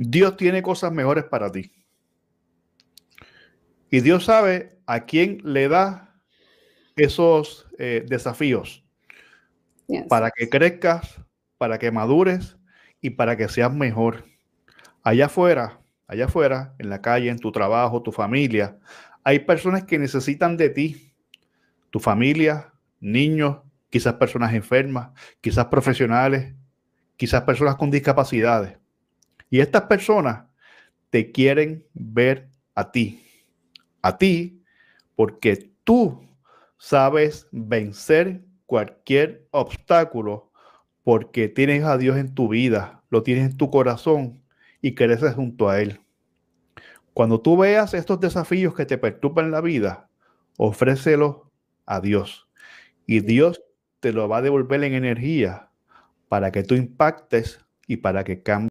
Dios tiene cosas mejores para ti. Y Dios sabe a quién le da esos eh, desafíos para que crezcas, para que madures y para que seas mejor. Allá afuera, allá afuera, en la calle, en tu trabajo, tu familia, hay personas que necesitan de ti, tu familia, niños, quizás personas enfermas, quizás profesionales, quizás personas con discapacidades. Y estas personas te quieren ver a ti, a ti, porque tú sabes vencer cualquier obstáculo, porque tienes a Dios en tu vida, lo tienes en tu corazón y creces junto a Él. Cuando tú veas estos desafíos que te perturban la vida, ofrécelos a Dios y Dios te lo va a devolver en energía para que tú impactes y para que cambies.